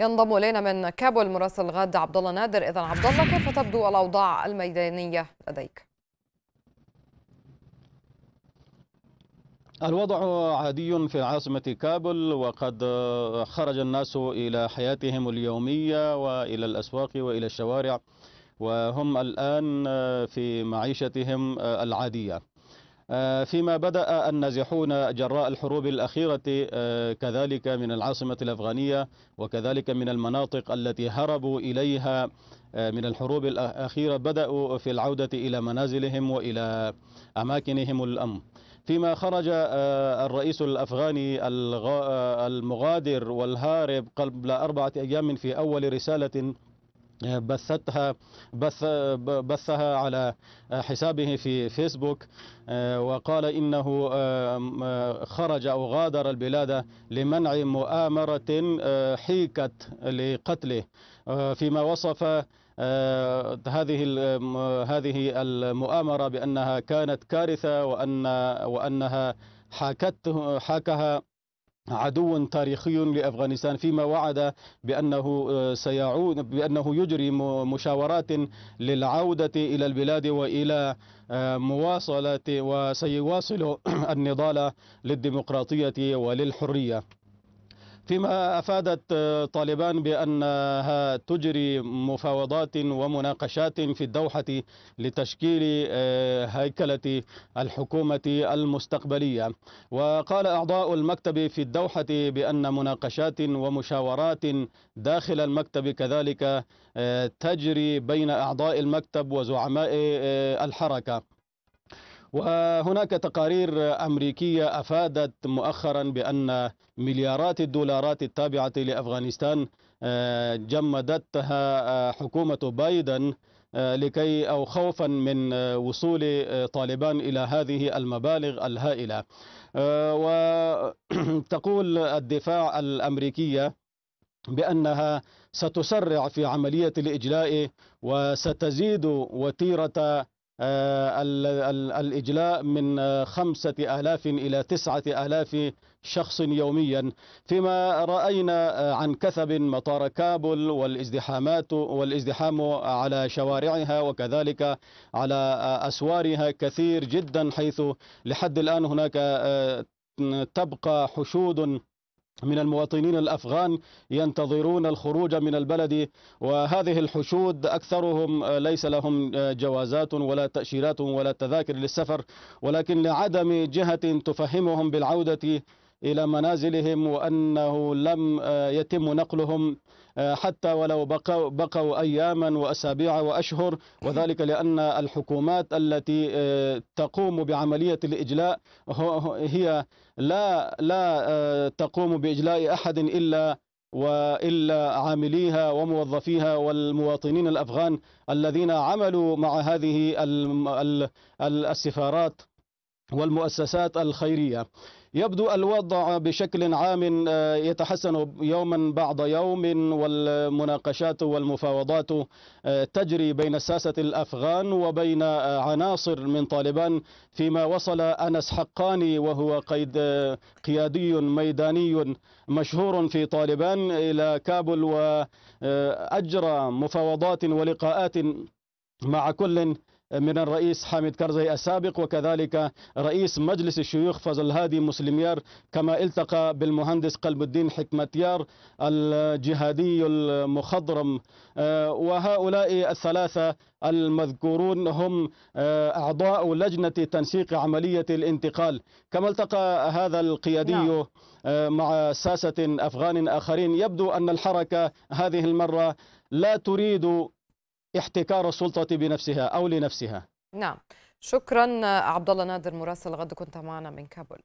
ينضم الينا من كابول مراسل غد عبد الله نادر اذا عبد الله كيف تبدو الاوضاع الميدانيه لديك الوضع عادي في عاصمة كابل وقد خرج الناس إلى حياتهم اليومية وإلى الأسواق وإلى الشوارع وهم الآن في معيشتهم العادية آه، فيما بدأ النازحون جراء الحروب الأخيرة آه، كذلك من العاصمة الأفغانية وكذلك من المناطق التي هربوا إليها آه، من الحروب الأخيرة بدأوا في العودة إلى منازلهم وإلى أماكنهم الأم فيما خرج الرئيس الأفغاني المغادر والهارب قبل أربعة أيام في أول رسالة بثتها بث بثها على حسابه في فيسبوك آه، وقال انه آه، آه، خرج او غادر البلاد لمنع مؤامره حيكت لقتله فيما وصف هذه هذه المؤامره بانها كانت كارثه وان وانها حاكته حاكها عدو تاريخي لافغانستان فيما وعد بانه آه، سيعود بانه يجري مشاورات للعوده الى البلاد والى آه، مواصله وسيواصل النضال للديمقراطيه وللحريه فيما أفادت آه، طالبان بأنها تجري مفاوضات ومناقشات في الدوحة لتشكيل آه، هيكلة الحكومة المستقبلية وقال أعضاء المكتب في الدوحة بأن مناقشات ومشاورات داخل المكتب كذلك آه، تجري بين أعضاء المكتب وزعماء الحركة وهناك تقارير أمريكية أفادت مؤخرا بأن مليارات الدولارات التابعة لأفغانستان آه، جمدتها آه، حكومة بايدن آه، لكي أو خوفا من وصول طالبان إلى هذه المبالغ الهائلة وتقول الدفاع الأمريكية بأنها ستسرع في عملية الإجلاء وستزيد وتيرة آه، الإجلاء من آه، خمسة آلاف إلى تسعة آلاف شخص يوميا فيما رأينا آه، عن كثب مطار كابل والازدحامات والازدحام على شوارعها وكذلك على أسوارها كثير جدا حيث لحد الآن هناك تبقى حشود من المواطنين الأفغان ينتظرون الخروج من البلد وهذه الحشود أكثرهم ليس لهم جوازات ولا تأشيرات ولا تذاكر للسفر ولكن لعدم جهة تفهمهم بالعودة إلى منازلهم وأنه لم آه، يتم نقلهم آه، حتى ولو بقوا, بقوا أياما وأسابيع وأشهر وذلك لأن الحكومات التي آه، تقوم بعملية الإجلاء هي لا, لا تقوم بإجلاء أحد إلا والا عامليها وموظفيها والمواطنين الافغان الذين عملوا مع هذه السفارات والمؤسسات الخيرية يبدو الوضع بشكل عام آه، يتحسن يوما بعد يوم والمناقشات والمفاوضات آه، تجري بين الساسة الأفغان وبين آه، عناصر من طالبان فيما وصل أنس حقاني وهو قيد قيادي ميداني مشهور في طالبان إلى كابل وأجرى مفاوضات ولقاءات مع كل من الرئيس حامد كرزي السابق وكذلك رئيس مجلس الشيوخ فضل الهادي مسلميار كما التقى بالمهندس قلب الدين حكمتيار الجهادي المخضرم آه، وهؤلاء الثلاثة المذكورون هم آه، أعضاء لجنة تنسيق عملية الانتقال كما التقى هذا القيادي نعم. آه، مع ساسة أفغان آخرين يبدو أن الحركة هذه المرة لا تريد احتكار السلطة بنفسها أو لنفسها نعم شكرا عبد الله نادر مراسل غد كنت معنا من كابول